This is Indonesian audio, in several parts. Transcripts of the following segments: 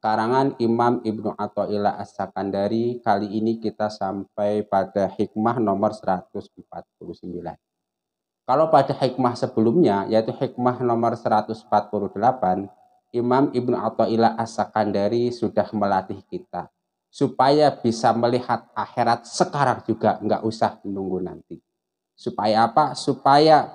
karangan Imam Ibnu Athaillah As-Sakandari. Kali ini kita sampai pada hikmah nomor 149. Kalau pada hikmah sebelumnya yaitu hikmah nomor 148, Imam Ibnu Athaillah As-Sakandari sudah melatih kita supaya bisa melihat akhirat sekarang juga, nggak usah menunggu nanti. Supaya apa? Supaya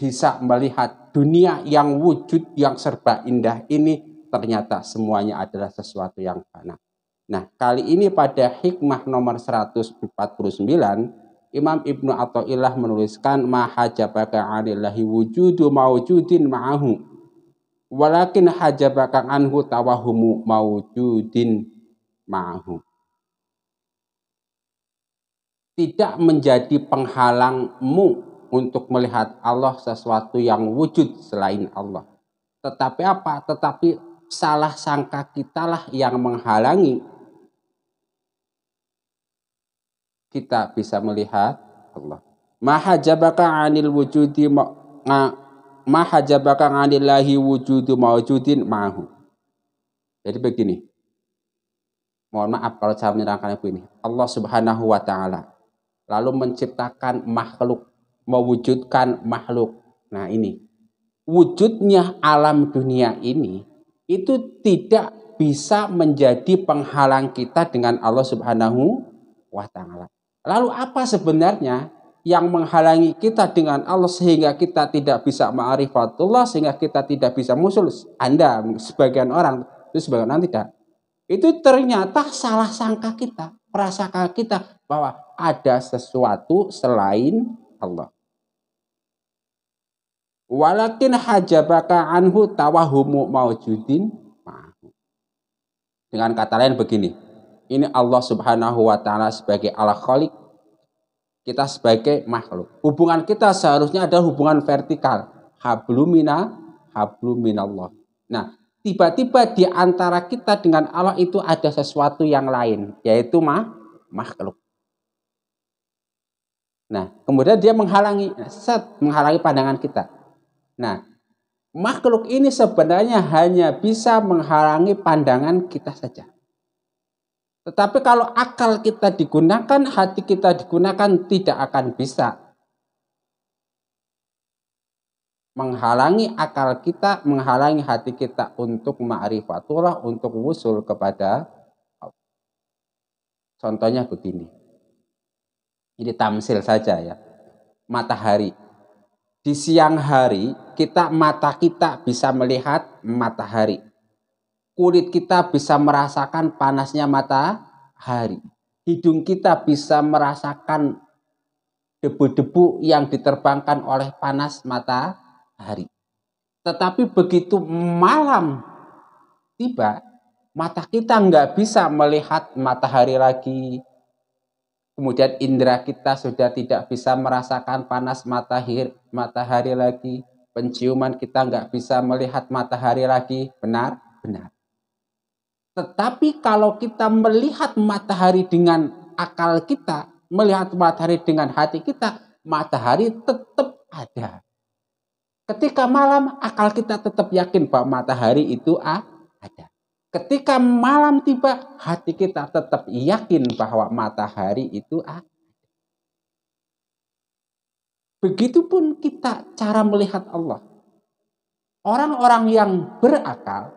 bisa melihat dunia yang wujud yang serba indah ini ternyata semuanya adalah sesuatu yang fana. Nah, kali ini pada hikmah nomor 149, Imam Ibnu Athaillah menuliskan maha jabaka anillahi wujudu maujudin ma'ahu. Walakin hajabaka anhu tawahumu maujudin ma'ahu. Tidak menjadi penghalangmu untuk melihat Allah sesuatu yang wujud selain Allah. Tetapi apa? Tetapi salah sangka kitalah yang menghalangi kita bisa melihat Allah. Maha jabaka anil wujudi maha jabaka Anilahi wujudu mawujudin mahu. Jadi begini. Mohon maaf kalau saya menyerangkan ibu ini. Allah Subhanahu wa taala lalu menciptakan makhluk, mewujudkan makhluk. Nah, ini wujudnya alam dunia ini itu tidak bisa menjadi penghalang kita dengan Allah Subhanahu wa taala. Lalu apa sebenarnya yang menghalangi kita dengan Allah sehingga kita tidak bisa ma'rifatullah sehingga kita tidak bisa musul Anda sebagian orang itu sebagian orang tidak itu ternyata salah sangka kita prasangka kita bahwa ada sesuatu selain Allah Walakin hajabaka anhu tawahumu maujudin Dengan kata lain begini, ini Allah Subhanahu wa taala sebagai al khalik kita sebagai makhluk. Hubungan kita seharusnya ada hubungan vertikal, hablumina habluminallah. Nah, tiba-tiba di antara kita dengan Allah itu ada sesuatu yang lain, yaitu mah makhluk. Nah, kemudian dia menghalangi, set menghalangi pandangan kita. Nah, makhluk ini sebenarnya hanya bisa menghalangi pandangan kita saja. Tetapi kalau akal kita digunakan, hati kita digunakan, tidak akan bisa menghalangi akal kita, menghalangi hati kita untuk ma'rifatullah, untuk wusul kepada Allah. Contohnya begini. Ini tamsil saja ya. Matahari di siang hari kita mata kita bisa melihat matahari. Kulit kita bisa merasakan panasnya matahari. Hidung kita bisa merasakan debu-debu yang diterbangkan oleh panas matahari. Tetapi begitu malam tiba, mata kita nggak bisa melihat matahari lagi, kemudian indera kita sudah tidak bisa merasakan panas matahir, matahari lagi, penciuman kita nggak bisa melihat matahari lagi, benar? Benar. Tetapi kalau kita melihat matahari dengan akal kita, melihat matahari dengan hati kita, matahari tetap ada. Ketika malam, akal kita tetap yakin bahwa matahari itu ada. Ketika malam tiba, hati kita tetap yakin bahwa matahari itu ada. Begitupun kita cara melihat Allah. Orang-orang yang berakal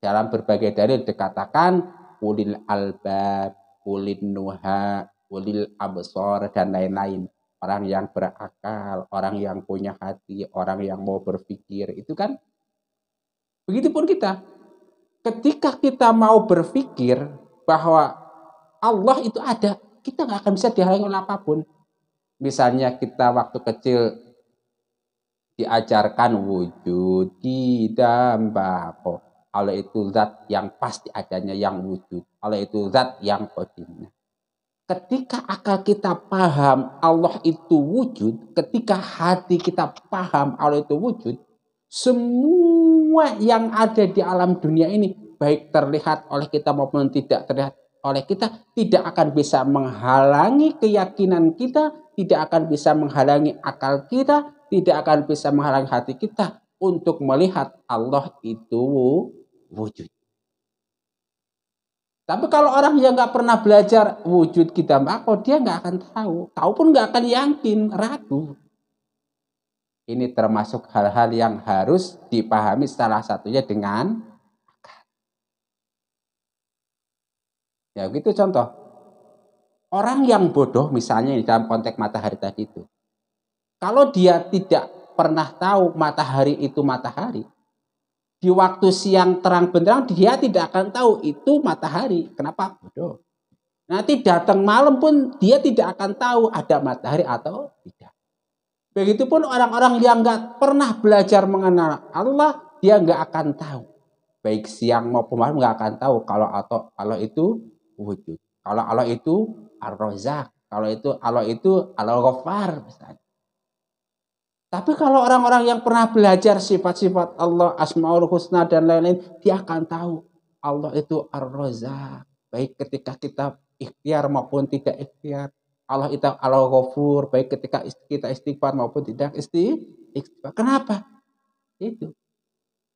dalam berbagai dalil dikatakan ulil albab, ulil nuha, ulil absor dan lain-lain. Orang yang berakal, orang yang punya hati, orang yang mau berpikir itu kan. Begitupun kita ketika kita mau berpikir bahwa Allah itu ada, kita nggak akan bisa dihalangi oleh apapun. Misalnya kita waktu kecil diajarkan wujud di dambako. Allah itu zat yang pasti adanya yang wujud. Allah itu zat yang kodimnya. Ketika akal kita paham Allah itu wujud, ketika hati kita paham Allah itu wujud, semua semua yang ada di alam dunia ini, baik terlihat oleh kita maupun tidak terlihat oleh kita, tidak akan bisa menghalangi keyakinan kita, tidak akan bisa menghalangi akal kita, tidak akan bisa menghalangi hati kita untuk melihat Allah itu wujud. Tapi kalau orang yang nggak pernah belajar wujud kita maka dia nggak akan tahu. Tahu pun nggak akan yakin, ragu. Ini termasuk hal-hal yang harus dipahami salah satunya dengan akal. Ya gitu contoh. Orang yang bodoh misalnya di dalam konteks matahari tadi itu. Kalau dia tidak pernah tahu matahari itu matahari, di waktu siang terang benderang dia tidak akan tahu itu matahari. Kenapa? Bodoh. Nanti datang malam pun dia tidak akan tahu ada matahari atau Begitupun orang-orang yang nggak pernah belajar mengenal Allah, dia nggak akan tahu. Baik siang maupun malam nggak akan tahu kalau atau Allah itu wujud. Kalau Allah itu ar kalau itu Allah itu Allah ghafar misalnya. Tapi kalau orang-orang yang pernah belajar sifat-sifat Allah, Asmaul Husna dan lain-lain, dia akan tahu Allah itu ar Baik ketika kita ikhtiar maupun tidak ikhtiar. Allah itu Allah ghafur baik ketika kita istighfar maupun tidak istighfar. Kenapa? Itu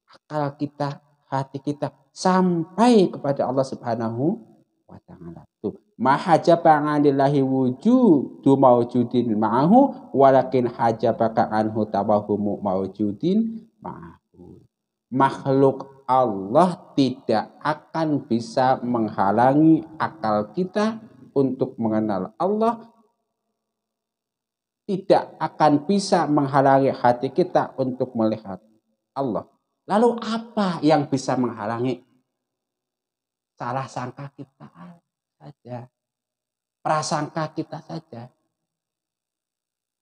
akal kita, hati kita sampai kepada Allah Subhanahu wa taala. Tuh, maha jaba anillahi wujudu maujudin ma'ahu walakin hajabaka anhu tabahumu maujudin ma'ahu. Makhluk Allah tidak akan bisa menghalangi akal kita untuk mengenal Allah tidak akan bisa menghalangi hati kita untuk melihat Allah. Lalu apa yang bisa menghalangi? Salah sangka kita saja. Prasangka kita saja.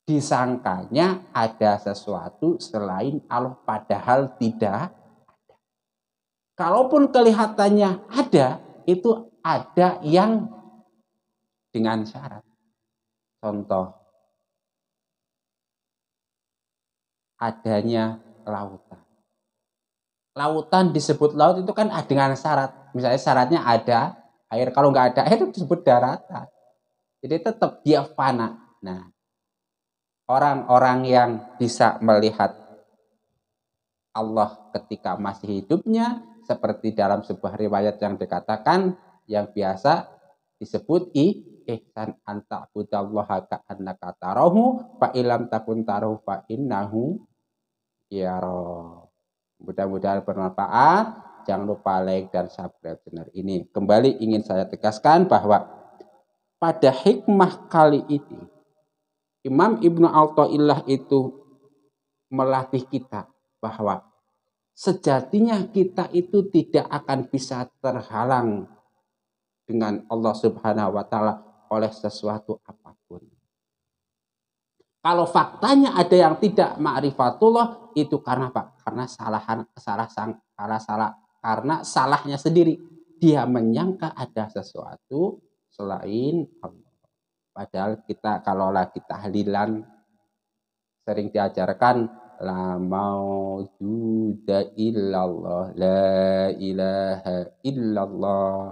Disangkanya ada sesuatu selain Allah padahal tidak ada. Kalaupun kelihatannya ada, itu ada yang dengan syarat. Contoh, adanya lautan. Lautan disebut laut itu kan dengan syarat. Misalnya syaratnya ada air. Kalau nggak ada air itu disebut daratan. Jadi tetap dia fana. Nah, orang-orang yang bisa melihat Allah ketika masih hidupnya seperti dalam sebuah riwayat yang dikatakan yang biasa disebut i ihsan anta budallaha ka annaka tarahu fa ilam takun tarahu fa innahu yara. Mudah-mudahan bermanfaat. Jangan lupa like dan subscribe channel ini. Kembali ingin saya tegaskan bahwa pada hikmah kali ini Imam Ibnu Al-Ta'illah itu melatih kita bahwa sejatinya kita itu tidak akan bisa terhalang dengan Allah Subhanahu wa taala oleh sesuatu apapun. Kalau faktanya ada yang tidak ma'rifatullah itu karena apa? Karena salahan salah sang karena salah karena salahnya sendiri. Dia menyangka ada sesuatu selain Allah. Padahal kita kalau lagi tahlilan sering diajarkan la maujuda illallah la ilaha illallah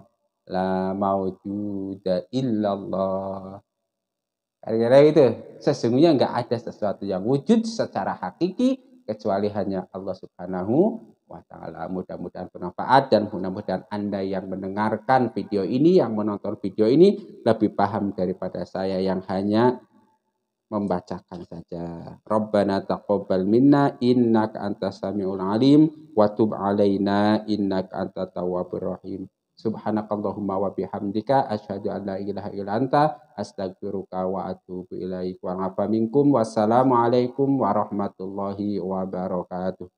la mawjuda illallah. Kira-kira itu, sesungguhnya nggak ada sesuatu yang wujud secara hakiki kecuali hanya Allah Subhanahu wa taala. Mudah-mudahan bermanfaat dan mudah-mudahan Anda yang mendengarkan video ini, yang menonton video ini lebih paham daripada saya yang hanya membacakan saja. Rabbana taqabbal minna innaka antas samiul alim wa tub alaina innaka antat tawwabur rahim. Subhanakallahumma wa bihamdika asyhadu an la ilaha illa anta astaghfiruka wa atubu ilaik wa minkum wassalamu alaikum warahmatullahi wabarakatuh.